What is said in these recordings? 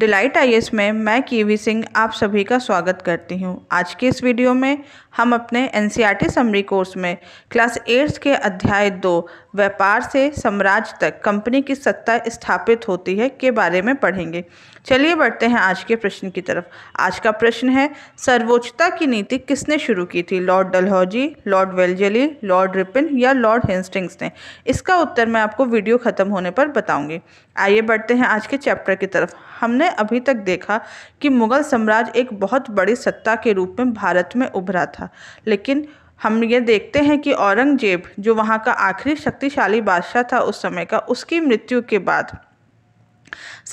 Delight आई में मैं kiwi Singh आप सभी का स्वागत करती हूं। आज के इस वीडियो में हम अपने एन समरी कोर्स में क्लास एट्स के अध्याय दो व्यापार से साम्राज्य तक कंपनी की सत्ता स्थापित होती है के बारे में पढ़ेंगे चलिए बढ़ते हैं आज के प्रश्न की तरफ आज का प्रश्न है सर्वोच्चता की नीति किसने शुरू की थी Lord Dalhousie Lord Wellesley Lord Ripon या लॉर्ड हेंस्टिंग्स ने इसका उत्तर मैं आपको वीडियो ख़त्म होने पर बताऊँगी आइए बढ़ते हैं आज के चैप्टर की तरफ हमने हमने अभी तक देखा कि मुग़ल साम्राज्य एक बहुत बड़ी सत्ता के रूप में भारत में उभरा था लेकिन हम ये देखते हैं कि औरंगजेब जो वहाँ का आखिरी शक्तिशाली बादशाह था उस समय का उसकी मृत्यु के बाद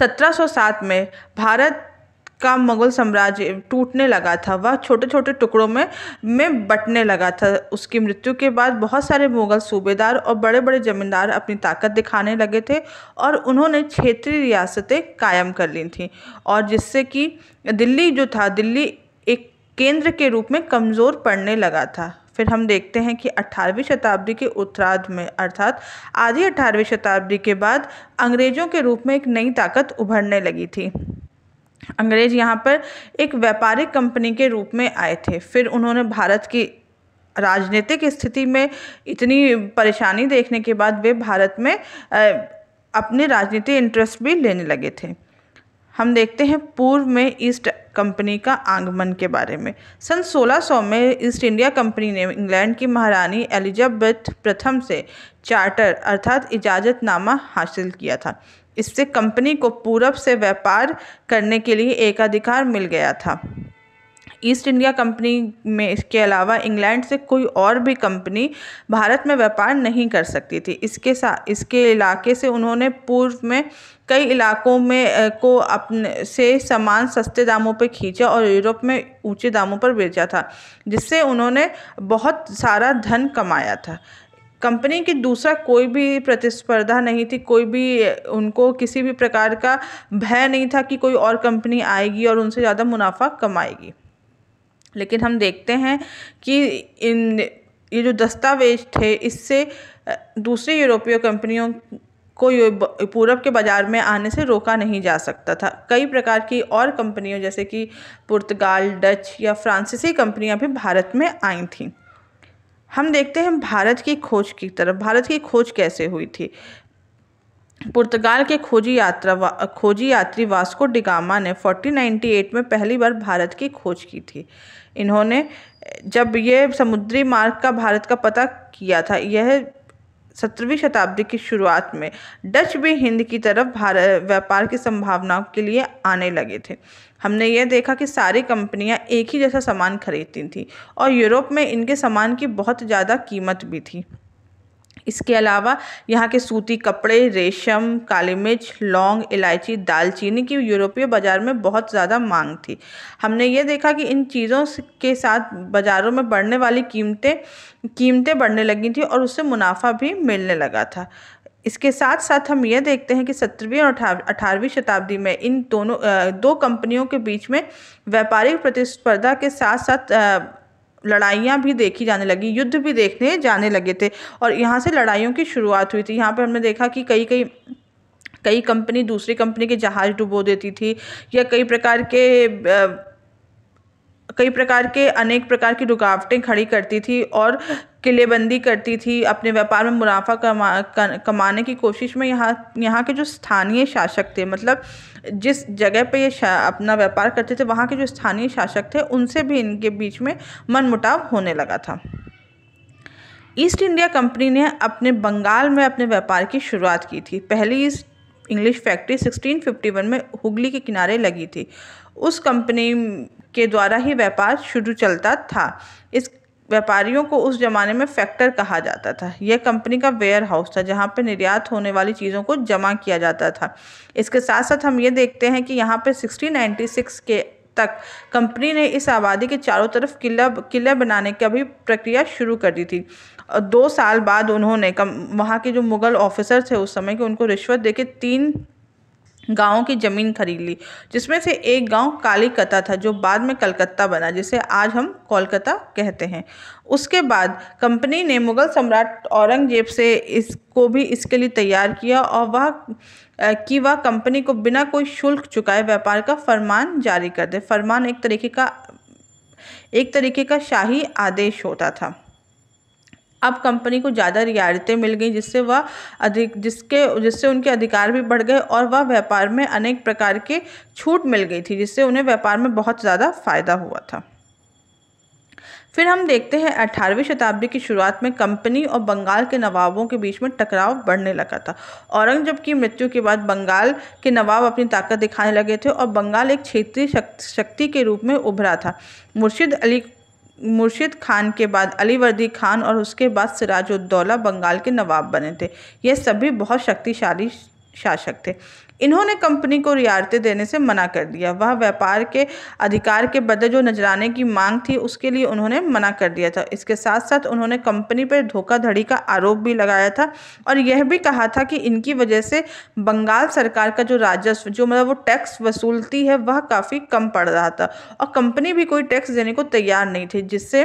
1707 में भारत का मुगल साम्राज्य टूटने लगा था वह छोटे छोटे टुकड़ों में में बटने लगा था उसकी मृत्यु के बाद बहुत सारे मुगल सूबेदार और बड़े बड़े ज़मींदार अपनी ताकत दिखाने लगे थे और उन्होंने क्षेत्रीय रियासतें कायम कर ली थीं और जिससे कि दिल्ली जो था दिल्ली एक केंद्र के रूप में कमज़ोर पड़ने लगा था फिर हम देखते हैं कि 18वीं शताब्दी के उत्तरार्ध में अर्थात आधी 18वीं शताब्दी के बाद अंग्रेज़ों के रूप में एक नई ताकत उभरने लगी थी अंग्रेज़ यहाँ पर एक व्यापारिक कंपनी के रूप में आए थे फिर उन्होंने भारत की राजनीतिक स्थिति में इतनी परेशानी देखने के बाद वे भारत में अपने राजनीतिक इंटरेस्ट भी लेने लगे थे हम देखते हैं पूर्व में ईस्ट कंपनी का आगमन के बारे में सन 1600 में ईस्ट इंडिया कंपनी ने इंग्लैंड की महारानी एलिजाबेथ प्रथम से चार्टर अर्थात इजाज़तनामा हासिल किया था इससे कंपनी को पूरब से व्यापार करने के लिए एकाधिकार मिल गया था ईस्ट इंडिया कंपनी में इसके अलावा इंग्लैंड से कोई और भी कंपनी भारत में व्यापार नहीं कर सकती थी इसके साथ इसके इलाके से उन्होंने पूर्व में कई इलाकों में को अपने से सामान सस्ते दामों पर खींचा और यूरोप में ऊंचे दामों पर बेचा था जिससे उन्होंने बहुत सारा धन कमाया था कंपनी की दूसरा कोई भी प्रतिस्पर्धा नहीं थी कोई भी उनको किसी भी प्रकार का भय नहीं था कि कोई और कंपनी आएगी और उनसे ज़्यादा मुनाफा कमाएगी लेकिन हम देखते हैं कि इन ये जो दस्तावेज थे इससे दूसरी यूरोपीय कंपनियों को पूरब के बाज़ार में आने से रोका नहीं जा सकता था कई प्रकार की और कंपनियों जैसे कि पुर्तगाल डच या फ्रांसीसी कंपनियां भी भारत में आई थीं हम देखते हैं भारत की खोज की तरफ भारत की खोज कैसे हुई थी पुर्तगाल के खोजी यात्रा वा खोजी यात्री वास्को डिगामा ने 1498 में पहली बार भारत की खोज की थी इन्होंने जब ये समुद्री मार्ग का भारत का पता किया था यह सत्रहवीं शताब्दी की शुरुआत में डच भी हिंद की तरफ भारत व्यापार की संभावनाओं के लिए आने लगे थे हमने यह देखा कि सारी कंपनियां एक ही जैसा सामान खरीदती थीं और यूरोप में इनके सामान की बहुत ज़्यादा कीमत भी थी इसके अलावा यहाँ के सूती कपड़े रेशम काली मिर्च लौंग इलायची दालचीनी की यूरोपीय बाज़ार में बहुत ज़्यादा मांग थी हमने ये देखा कि इन चीज़ों के साथ बाज़ारों में बढ़ने वाली कीमतें कीमतें बढ़ने लगी थी और उससे मुनाफा भी मिलने लगा था इसके साथ साथ हम यह देखते हैं कि सत्रहवीं और अठारहवीं शताब्दी में इन दोनों दो कंपनियों के बीच में व्यापारिक प्रतिस्पर्धा के साथ साथ लड़ाइयाँ भी देखी जाने लगी युद्ध भी देखने जाने लगे थे और यहाँ से लड़ाइयों की शुरुआत हुई थी यहाँ पर हमने देखा कि कई कई कई कंपनी दूसरी कंपनी के जहाज़ डुबो देती थी या कई प्रकार के आ, कई प्रकार के अनेक प्रकार की रुकावटें खड़ी करती थी और किलेबंदी करती थी अपने व्यापार में मुनाफा कमा कमाने की कोशिश में यहाँ यहाँ के जो स्थानीय शासक थे मतलब जिस जगह पे ये अपना व्यापार करते थे वहाँ के जो स्थानीय शासक थे उनसे भी इनके बीच में मनमुटाव होने लगा था ईस्ट इंडिया कंपनी ने अपने बंगाल में अपने व्यापार की शुरुआत की थी पहली इस इंग्लिश फैक्ट्री 1651 में हुगली के किनारे लगी थी उस कंपनी के द्वारा ही व्यापार शुरू चलता था इस व्यापारियों को उस ज़माने में फैक्टर कहा जाता था यह कंपनी का वेयर हाउस था जहाँ पर निर्यात होने वाली चीज़ों को जमा किया जाता था इसके साथ साथ हम ये देखते हैं कि यहाँ पर 1696 के तक कंपनी ने इस आबादी के चारों तरफ किला किले बनाने की भी प्रक्रिया शुरू कर दी थी और दो साल बाद उन्होंने कम वहाँ के जो मुग़ल ऑफिसर थे उस समय के उनको रिश्वत देके तीन गांवों की ज़मीन खरीद ली जिसमें से एक गांव कालीकता था जो बाद में कलकत्ता बना जिसे आज हम कोलकाता कहते हैं उसके बाद कंपनी ने मुग़ल सम्राट औरंगज़ेब से इसको भी इसके लिए तैयार किया और वह कि वह कंपनी को बिना कोई शुल्क चुकाए व्यापार का फरमान जारी कर दे फरमान एक तरीके का एक तरीके का शाही आदेश होता था अब कंपनी को ज़्यादा रियायतें मिल गई जिससे वह अधिक जिसके जिससे उनके अधिकार भी बढ़ गए और वह व्यापार में अनेक प्रकार के छूट मिल गई थी जिससे उन्हें व्यापार में बहुत ज़्यादा फ़ायदा हुआ था फिर हम देखते हैं अठारहवीं शताब्दी की शुरुआत में कंपनी और बंगाल के नवाबों के बीच में टकराव बढ़ने लगा था औरंगजेब की मृत्यु के बाद बंगाल के नवाब अपनी ताकत दिखाने लगे थे और बंगाल एक क्षेत्रीय शक्ति के रूप में उभरा था मुर्शिद अली मुर्शिद खान के बाद अलीवर्दी खान और उसके बाद सिराजुद्दौला बंगाल के नवाब बने थे ये सभी बहुत शक्तिशाली शासक थे इन्होंने कंपनी को रियायतें देने से मना कर दिया वह व्यापार के अधिकार के बदले जो नजराने की मांग थी उसके लिए उन्होंने मना कर दिया था इसके साथ साथ उन्होंने कंपनी पर धोखाधड़ी का आरोप भी लगाया था और यह भी कहा था कि इनकी वजह से बंगाल सरकार का जो राजस्व जो मतलब वो टैक्स वसूलती है वह काफ़ी कम पड़ रहा था और कंपनी भी कोई टैक्स देने को तैयार नहीं थी जिससे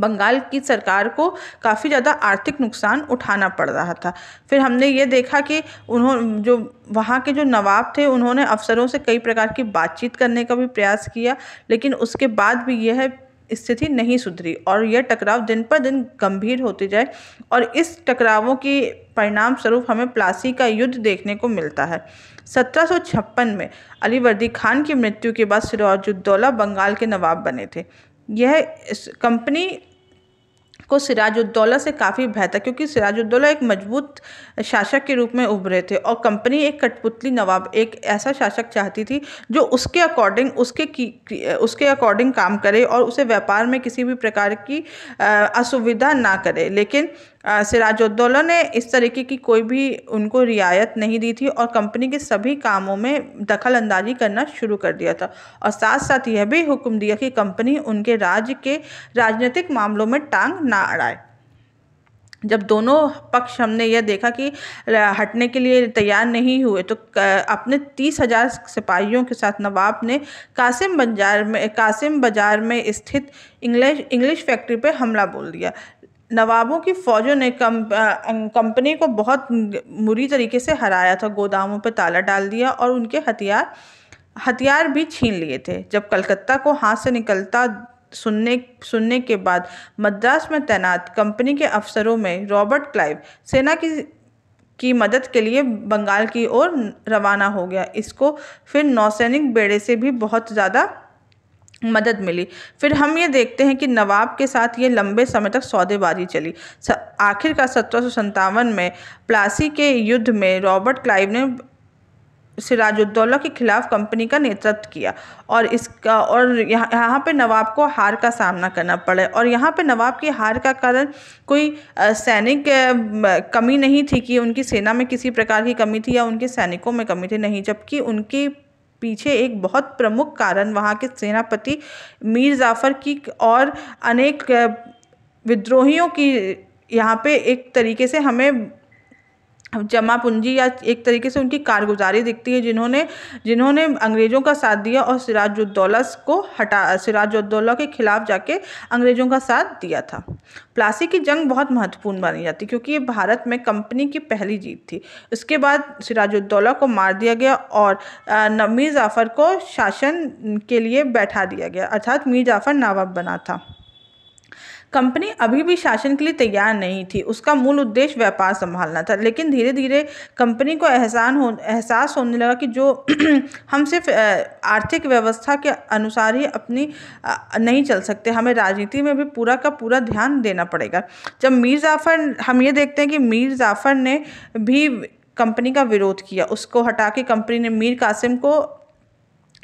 बंगाल की सरकार को काफ़ी ज़्यादा आर्थिक नुकसान उठाना पड़ रहा था फिर हमने ये देखा कि उन्होंने जो वहाँ के जो नवाब थे उन्होंने अफसरों से कई प्रकार की बातचीत करने का भी प्रयास किया लेकिन उसके बाद भी यह स्थिति नहीं सुधरी और यह टकराव दिन पर दिन गंभीर होते जाए और इस टकरावों के परिणाम स्वरूप हमें प्लासी का युद्ध देखने को मिलता है सत्रह में अली वर्दी खान की मृत्यु के बाद सिराजुद्दौला बंगाल के नवाब बने थे यह कंपनी को सिराजुद्दौला से काफ़ी बेहतर क्योंकि सिराजुद्दौला एक मजबूत शासक के रूप में उभरे थे और कंपनी एक कठपुतली नवाब एक ऐसा शासक चाहती थी जो उसके अकॉर्डिंग उसके की उसके अकॉर्डिंग काम करे और उसे व्यापार में किसी भी प्रकार की असुविधा ना करे लेकिन सिराजुद्दौला ने इस तरीके की कोई भी उनको रियायत नहीं दी थी और कंपनी के सभी कामों में दखल अंदाजी करना शुरू कर दिया था और साथ साथ यह भी हुक्म दिया कि कंपनी उनके राज्य के राजनीतिक मामलों में टांग ना अड़ाए जब दोनों पक्ष हमने यह देखा कि हटने के लिए तैयार नहीं हुए तो अपने तीस हजार सिपाहियों के साथ नवाब ने कासिम बाजार में कासिम बाजार में स्थित इंग्लिश इंग्लिश फैक्ट्री पर हमला बोल दिया नवाबों की फ़ौजों ने कम अं, कंपनी को बहुत बुरी तरीके से हराया था गोदामों पर ताला डाल दिया और उनके हथियार हथियार भी छीन लिए थे जब कलकत्ता को हाथ से निकलता सुनने सुनने के बाद मद्रास में तैनात कंपनी के अफसरों में रॉबर्ट क्लाइव सेना की की मदद के लिए बंगाल की ओर रवाना हो गया इसको फिर नौसैनिक बेड़े से भी बहुत ज़्यादा मदद मिली फिर हम ये देखते हैं कि नवाब के साथ ये लंबे समय तक सौदेबाजी चली आखिरकार सत्रह में प्लासी के युद्ध में रॉबर्ट क्लाइव ने सिराजुद्दौला के खिलाफ कंपनी का नेतृत्व किया और इसका और यहाँ यहाँ पर नवाब को हार का सामना करना पड़ा और यहाँ पे नवाब की हार का कारण कोई सैनिक कमी नहीं थी कि उनकी सेना में किसी प्रकार की कमी थी या उनके सैनिकों में कमी थी नहीं जबकि उनकी पीछे एक बहुत प्रमुख कारण वहाँ के सेनापति मीर जाफ़र की और अनेक विद्रोहियों की यहाँ पे एक तरीके से हमें जमा पूंजी या एक तरीके से उनकी कारगुजारी दिखती है जिन्होंने जिन्होंने अंग्रेज़ों का साथ दिया और सिराजुद्दौला को हटा सिराजुद्दौला के खिलाफ जाके अंग्रेज़ों का साथ दिया था प्लासी की जंग बहुत महत्वपूर्ण मानी जाती क्योंकि ये भारत में कंपनी की पहली जीत थी इसके बाद सिराजुद्दौला को मार दिया गया और मीर जाफ़र को शासन के लिए बैठा दिया गया अर्थात मीर जाफ़र नवाब बना था कंपनी अभी भी शासन के लिए तैयार नहीं थी उसका मूल उद्देश्य व्यापार संभालना था लेकिन धीरे धीरे कंपनी को एहसान हो एहसास होने लगा कि जो हम सिर्फ आर्थिक व्यवस्था के अनुसार ही अपनी नहीं चल सकते हमें राजनीति में भी पूरा का पूरा ध्यान देना पड़ेगा जब मीर जाफ़र हम ये देखते हैं कि मीर जाफ़र ने भी कंपनी का विरोध किया उसको हटा के कंपनी ने मीर कासिम को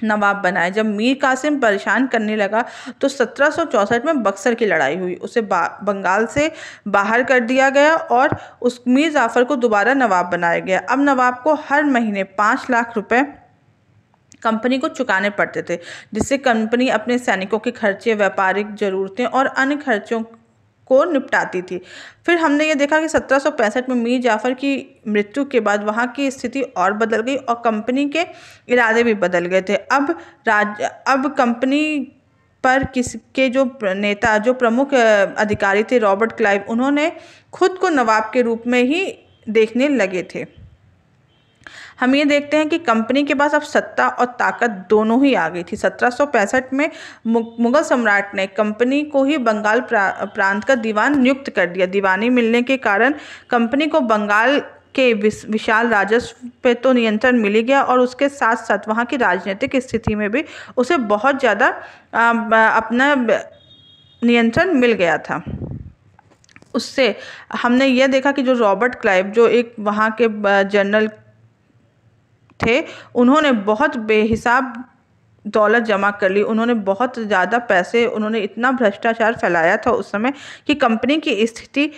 नवाब बनाए जब मीर कासिम परेशान करने लगा तो सत्रह में बक्सर की लड़ाई हुई उसे बंगाल से बाहर कर दिया गया और उस मीर जाफ़र को दोबारा नवाब बनाया गया अब नवाब को हर महीने पाँच लाख रुपए कंपनी को चुकाने पड़ते थे जिससे कंपनी अपने सैनिकों के खर्चे व्यापारिक ज़रूरतें और अन्य खर्चों को निपटाती थी फिर हमने ये देखा कि 1765 में मीर जाफ़र की मृत्यु के बाद वहाँ की स्थिति और बदल गई और कंपनी के इरादे भी बदल गए थे अब राज अब कंपनी पर किसके जो नेता जो प्रमुख अधिकारी थे रॉबर्ट क्लाइव उन्होंने खुद को नवाब के रूप में ही देखने लगे थे हम ये देखते हैं कि कंपनी के पास अब सत्ता और ताकत दोनों ही आ गई थी सत्रह में मुगल सम्राट ने कंपनी को ही बंगाल प्रा, प्रांत का दीवान नियुक्त कर दिया दीवानी मिलने के कारण कंपनी को बंगाल के विशाल राजस्व पे तो नियंत्रण मिल ही गया और उसके साथ साथ वहाँ की राजनीतिक स्थिति में भी उसे बहुत ज़्यादा अपना नियंत्रण मिल गया था उससे हमने यह देखा कि जो रॉबर्ट क्लाइव जो एक वहाँ के जनरल थे उन्होंने बहुत बेहिसाब दौलत जमा कर ली उन्होंने बहुत ज़्यादा पैसे उन्होंने इतना भ्रष्टाचार फैलाया था उस समय कि कंपनी की स्थिति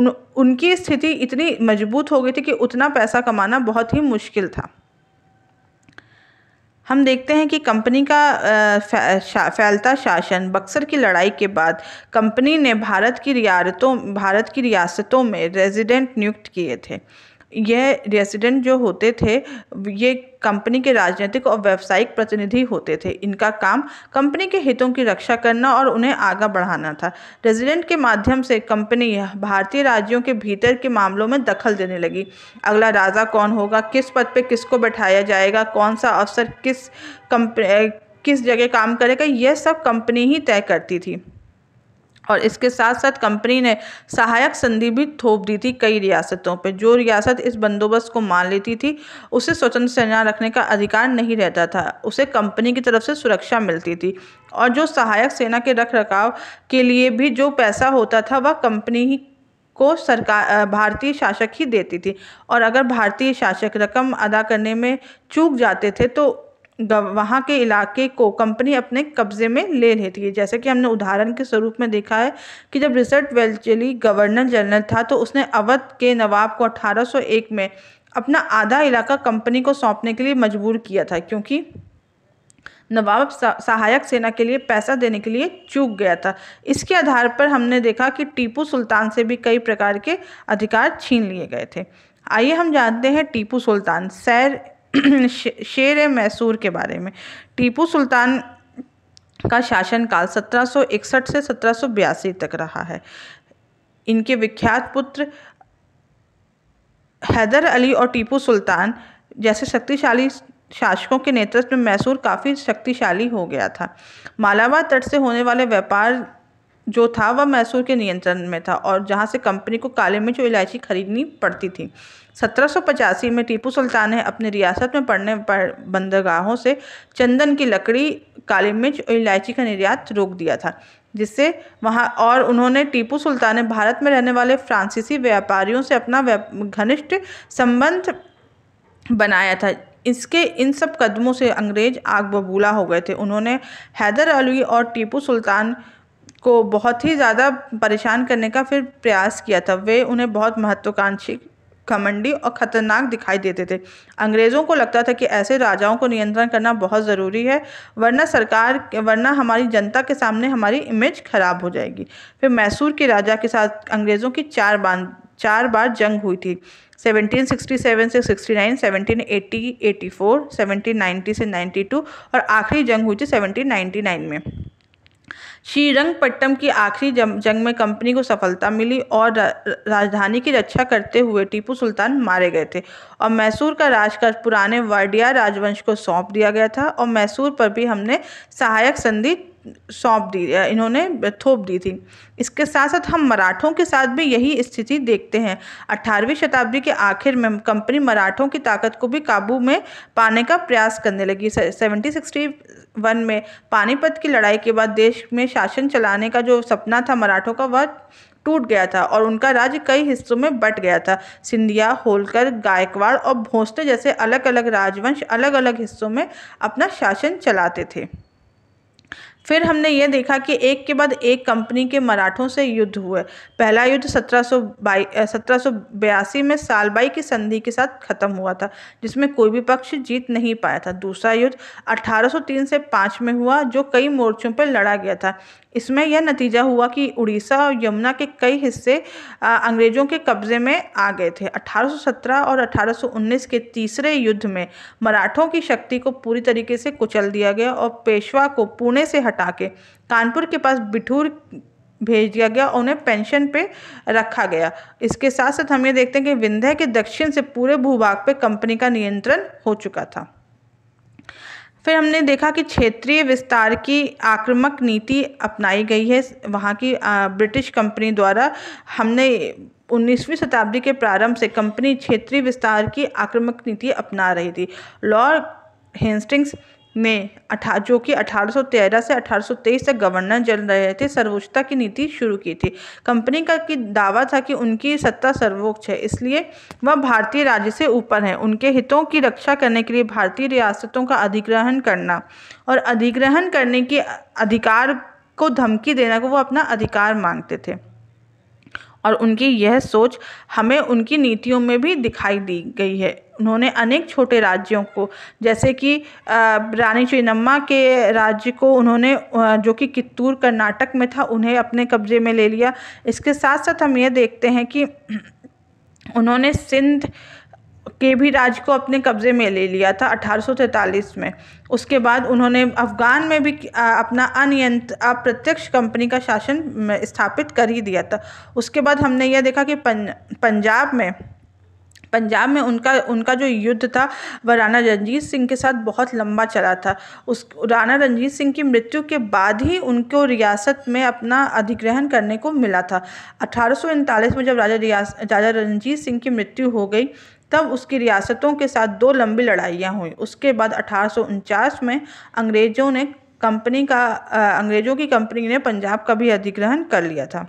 उन उनकी स्थिति इतनी मजबूत हो गई थी कि उतना पैसा कमाना बहुत ही मुश्किल था हम देखते हैं कि कंपनी का फैलता शासन बक्सर की लड़ाई के बाद कंपनी ने भारत की रियातों भारत की रियासतों में रेजिडेंट नियुक्त किए थे यह रेसिडेंट जो होते थे ये कंपनी के राजनीतिक और व्यावसायिक प्रतिनिधि होते थे इनका काम कंपनी के हितों की रक्षा करना और उन्हें आगे बढ़ाना था रेजिडेंट के माध्यम से कंपनी भारतीय राज्यों के भीतर के मामलों में दखल देने लगी अगला राजा कौन होगा किस पद पे किसको बैठाया जाएगा कौन सा अफसर किस कंप किस जगह काम करेगा यह सब कंपनी ही तय करती थी और इसके साथ साथ कंपनी ने सहायक संधि भी थोप दी थी कई रियासतों पर जो रियासत इस बंदोबस्त को मान लेती थी उसे स्वतंत्र सेना रखने का अधिकार नहीं रहता था उसे कंपनी की तरफ से सुरक्षा मिलती थी और जो सहायक सेना के रख रखाव के लिए भी जो पैसा होता था वह कंपनी ही को सरकार भारतीय शासक ही देती थी और अगर भारतीय शासक रकम अदा करने में चूक जाते थे तो वहाँ के इलाके को कंपनी अपने कब्जे में ले लेती है जैसे कि हमने उदाहरण के स्वरूप में देखा है कि जब रिसर्ट वेलचली गवर्नर जनरल था तो उसने अवध के नवाब को 1801 में अपना आधा इलाका कंपनी को सौंपने के लिए मजबूर किया था क्योंकि नवाब सहायक सेना के लिए पैसा देने के लिए चूक गया था इसके आधार पर हमने देखा कि टीपू सुल्तान से भी कई प्रकार के अधिकार छीन लिए गए थे आइए हम जानते हैं टीपू सुल्तान सैर शेर मैसूर के बारे में टीपू सुल्तान का शासनकाल 1761 से 1782 तक रहा है इनके विख्यात पुत्र हैदर अली और टीपू सुल्तान जैसे शक्तिशाली शासकों के नेतृत्व में मैसूर काफ़ी शक्तिशाली हो गया था मालाबार तट से होने वाले व्यापार जो था वह मैसूर के नियंत्रण में था और जहाँ से कंपनी को काले मिर्च और इलायची खरीदनी पड़ती थी सत्रह में टीपू सुल्तान ने अपने रियासत में पड़ने पर बंदरगाहों से चंदन की लकड़ी काली मिर्च और इलायची का निर्यात रोक दिया था जिससे वहाँ और उन्होंने टीपू सुल्तान ने भारत में रहने वाले फ्रांसीसी व्यापारियों से अपना घनिष्ठ संबंध बनाया था इसके इन सब कदमों से अंग्रेज आग बबूला हो गए थे उन्होंने हैदर अली और टीपू सुल्तान को बहुत ही ज़्यादा परेशान करने का फिर प्रयास किया था वे उन्हें बहुत महत्वाकांक्षी घमंडी और ख़तरनाक दिखाई देते थे अंग्रेज़ों को लगता था कि ऐसे राजाओं को नियंत्रण करना बहुत ज़रूरी है वरना सरकार वरना हमारी जनता के सामने हमारी इमेज ख़राब हो जाएगी फिर मैसूर के राजा के साथ अंग्रेज़ों की चार बांध चार बार जंग हुई थी 1767 से 69, 1780, 84, 1790 से 92 और आखिरी जंग हुई थी 1799 में श्रीरंगपट्टम की आखिरी जंग में कंपनी को सफलता मिली और राजधानी की रक्षा करते हुए टीपू सुल्तान मारे गए थे और मैसूर का राजकाज पुराने वाडिया राजवंश को सौंप दिया गया था और मैसूर पर भी हमने सहायक संधि सौंप दी इन्होंने थोप दी थी इसके साथ साथ हम मराठों के साथ भी यही स्थिति देखते हैं 18वीं शताब्दी के आखिर में कंपनी मराठों की ताकत को भी काबू में पाने का प्रयास करने लगी सेवनटीन सिक्सटी वन में पानीपत की लड़ाई के बाद देश में शासन चलाने का जो सपना था मराठों का वह टूट गया था और उनका राज्य कई हिस्सों में बट गया था सिंधिया होलकर गायकवाड़ और भोसले जैसे अलग अलग राजवंश अलग अलग हिस्सों में अपना शासन चलाते थे फिर हमने ये देखा कि एक के बाद एक कंपनी के मराठों से युद्ध हुए पहला युद्ध सत्रह सौ बाई में सालबाई की संधि के साथ खत्म हुआ था जिसमें कोई भी पक्ष जीत नहीं पाया था दूसरा युद्ध 1803 से 5 में हुआ जो कई मोर्चों पर लड़ा गया था इसमें यह नतीजा हुआ कि उड़ीसा और यमुना के कई हिस्से अंग्रेज़ों के कब्ज़े में आ गए थे 1817 और 1819 के तीसरे युद्ध में मराठों की शक्ति को पूरी तरीके से कुचल दिया गया और पेशवा को पुणे से हटा के कानपुर के पास बिठूर भेज दिया गया और उन्हें पेंशन पे रखा गया इसके साथ साथ हम ये देखते हैं कि विंध्य के दक्षिण से पूरे भूभाग पे कंपनी का नियंत्रण हो चुका था फिर हमने देखा कि क्षेत्रीय विस्तार की आक्रामक नीति अपनाई गई है वहाँ की ब्रिटिश कंपनी द्वारा हमने उन्नीसवीं शताब्दी के प्रारंभ से कंपनी क्षेत्रीय विस्तार की आक्रामक नीति अपना रही थी लॉर्ड हेस्टिंग्स में अठा जो कि 1813 से 1823 तक गवर्नर जन रहे थे सर्वोच्चता की नीति शुरू की थी कंपनी का की दावा था कि उनकी सत्ता सर्वोच्च है इसलिए वह भारतीय राज्य से ऊपर है उनके हितों की रक्षा करने के लिए भारतीय रियासतों का अधिग्रहण करना और अधिग्रहण करने के अधिकार को धमकी देना को वो अपना अधिकार मांगते थे और उनकी यह सोच हमें उनकी नीतियों में भी दिखाई दी गई है उन्होंने अनेक छोटे राज्यों को जैसे कि रानी चेन्नम्मा के राज्य को उन्होंने जो कि कित्तूर कर्नाटक में था उन्हें अपने कब्जे में ले लिया इसके साथ साथ हम ये देखते हैं कि उन्होंने सिंध के भी राज को अपने कब्ज़े में ले लिया था अठारह में उसके बाद उन्होंने अफ़गान में भी अपना अनियंत्र अप्रत्यक्ष कंपनी का शासन स्थापित कर ही दिया था उसके बाद हमने यह देखा कि पं पंजाब में पंजाब में उनका उनका जो युद्ध था वह राणा रंजीत सिंह के साथ बहुत लंबा चला था उस राणा रंजीत सिंह की मृत्यु के बाद ही उनको रियासत में अपना अधिग्रहण करने को मिला था अठारह में जब राजा रियास राजा रंजीत सिंह की मृत्यु हो गई तब उसकी रियासतों के साथ दो लंबी लड़ाइयाँ हुई उसके बाद अठारह में अंग्रेज़ों ने कंपनी का अंग्रेज़ों की कंपनी ने पंजाब का भी अधिग्रहण कर लिया था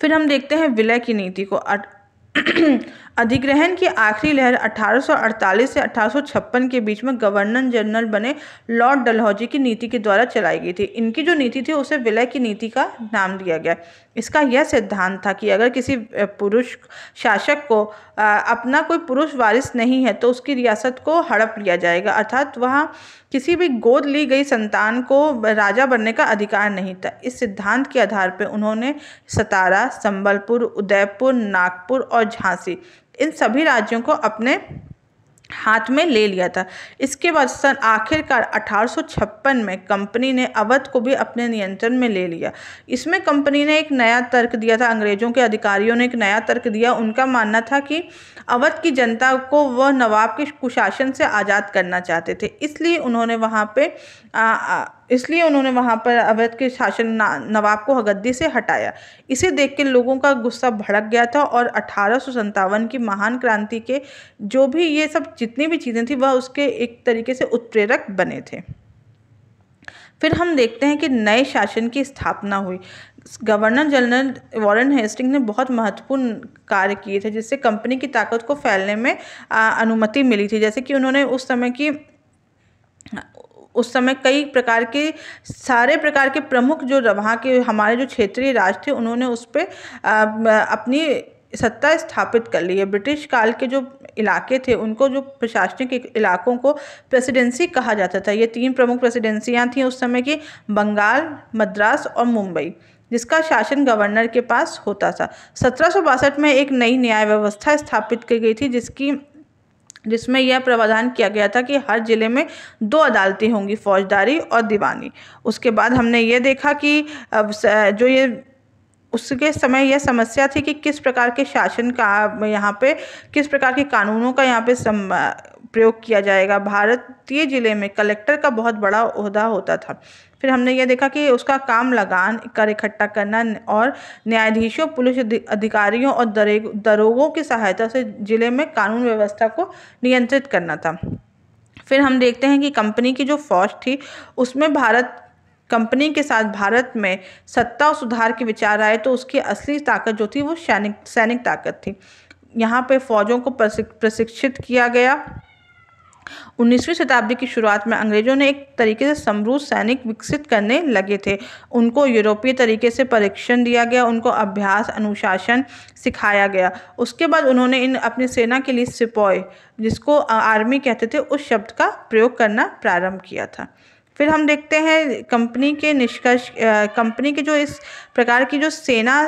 फिर हम देखते हैं विलय की नीति को अधिग्रहण की आखिरी लहर 1848 से 1856 के बीच में गवर्नर जनरल बने लॉर्ड डलहौजी की नीति के द्वारा चलाई गई थी इनकी जो नीति थी उसे विलय की नीति का नाम दिया गया इसका यह सिद्धांत था कि अगर किसी पुरुष शासक को अपना कोई पुरुष वारिस नहीं है तो उसकी रियासत को हड़प लिया जाएगा अर्थात वहाँ किसी भी गोद ली गई संतान को राजा बनने का अधिकार नहीं था इस सिद्धांत के आधार पर उन्होंने सतारा संबलपुर उदयपुर नागपुर और झांसी इन सभी राज्यों को अपने हाथ में ले लिया था इसके बाद सन आखिरकार अठारह में कंपनी ने अवध को भी अपने नियंत्रण में ले लिया इसमें कंपनी ने एक नया तर्क दिया था अंग्रेजों के अधिकारियों ने एक नया तर्क दिया उनका मानना था कि अवध की जनता को वह नवाब के कुशासन से आज़ाद करना चाहते थे इसलिए उन्होंने वहाँ पे आ, आ, इसलिए उन्होंने वहाँ पर अवैध के शासन नवाब को हगद्दी से हटाया इसे देख के लोगों का गुस्सा भड़क गया था और अठारह की महान क्रांति के जो भी ये सब जितनी भी चीज़ें थी वह उसके एक तरीके से उत्प्रेरक बने थे फिर हम देखते हैं कि नए शासन की स्थापना हुई गवर्नर जनरल वॉरेन हेस्टिंग ने बहुत महत्वपूर्ण कार्य किए थे जिससे कंपनी की ताकत को फैलने में अनुमति मिली थी जैसे कि उन्होंने उस समय की उस समय कई प्रकार के सारे प्रकार के प्रमुख जो वहाँ के हमारे जो क्षेत्रीय राज थे उन्होंने उस पर अपनी सत्ता स्थापित कर ली है ब्रिटिश काल के जो इलाके थे उनको जो प्रशासनिक इलाकों को प्रेसिडेंसी कहा जाता था ये तीन प्रमुख प्रेसिडेंसियाँ थीं उस समय की बंगाल मद्रास और मुंबई जिसका शासन गवर्नर के पास होता था सत्रह में एक नई न्याय व्यवस्था स्थापित की गई थी जिसकी जिसमें यह प्रावधान किया गया था कि हर ज़िले में दो अदालतें होंगी फौजदारी और दीवानी उसके बाद हमने ये देखा कि जो ये उसके समय यह समस्या थी कि किस प्रकार के शासन का यहाँ पे किस प्रकार के कानूनों का यहाँ पे सम प्रयोग किया जाएगा भारतीय ज़िले में कलेक्टर का बहुत बड़ा अहदा होता था फिर हमने ये देखा कि उसका काम लगान कर इकट्ठा करना और न्यायाधीशों पुलिस अधिकारियों और दरोगों की सहायता से ज़िले में कानून व्यवस्था को नियंत्रित करना था फिर हम देखते हैं कि कंपनी की जो फौज थी उसमें भारत कंपनी के साथ भारत में सत्ता और सुधार के विचार आए तो उसकी असली ताकत जो थी वो सैनिक सैनिक ताकत थी यहाँ पे फौजों को प्रशिक्षित किया गया उन्नीसवीं शताब्दी की शुरुआत में अंग्रेज़ों ने एक तरीके से समरूप सैनिक विकसित करने लगे थे उनको यूरोपीय तरीके से परीक्षण दिया गया उनको अभ्यास अनुशासन सिखाया गया उसके बाद उन्होंने इन अपनी सेना के लिए सिपॉय जिसको आर्मी कहते थे उस शब्द का प्रयोग करना प्रारंभ किया था फिर हम देखते हैं कंपनी के निष्कर्ष कंपनी के जो इस प्रकार की जो सेना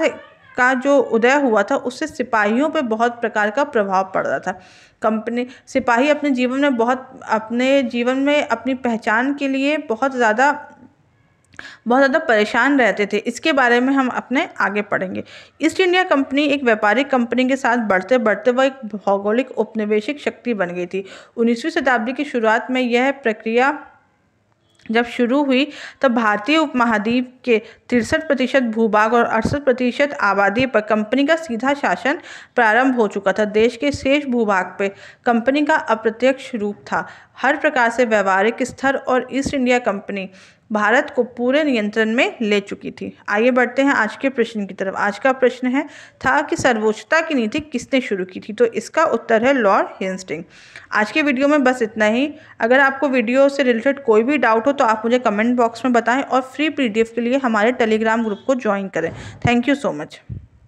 का जो उदय हुआ था उससे सिपाहियों पर बहुत प्रकार का प्रभाव पड़ रहा था कंपनी सिपाही अपने जीवन में बहुत अपने जीवन में अपनी पहचान के लिए बहुत ज़्यादा बहुत ज़्यादा परेशान रहते थे इसके बारे में हम अपने आगे पढ़ेंगे ईस्ट इंडिया कंपनी एक व्यापारिक कंपनी के साथ बढ़ते बढ़ते वह एक भौगोलिक उपनिवेशिक शक्ति बन गई थी उन्नीसवीं शताब्दी की शुरुआत में यह प्रक्रिया जब शुरू हुई तब भारतीय उपमहाद्वीप के तिरसठ प्रतिशत भूभाग और अड़सठ प्रतिशत आबादी पर कंपनी का सीधा शासन प्रारंभ हो चुका था देश के शेष भूभाग पर कंपनी का अप्रत्यक्ष रूप था हर प्रकार से व्यवहारिक स्तर और ईस्ट इंडिया कंपनी भारत को पूरे नियंत्रण में ले चुकी थी आइए बढ़ते हैं आज के प्रश्न की तरफ आज का प्रश्न है था कि सर्वोच्चता की नीति किसने शुरू की थी तो इसका उत्तर है लॉर्ड हिंस्टिंग आज के वीडियो में बस इतना ही अगर आपको वीडियो से रिलेटेड कोई भी डाउट हो तो आप मुझे कमेंट बॉक्स में बताएं और फ्री पीडीएफ के लिए हमारे टेलीग्राम ग्रुप को ज्वाइन करें थैंक यू सो मच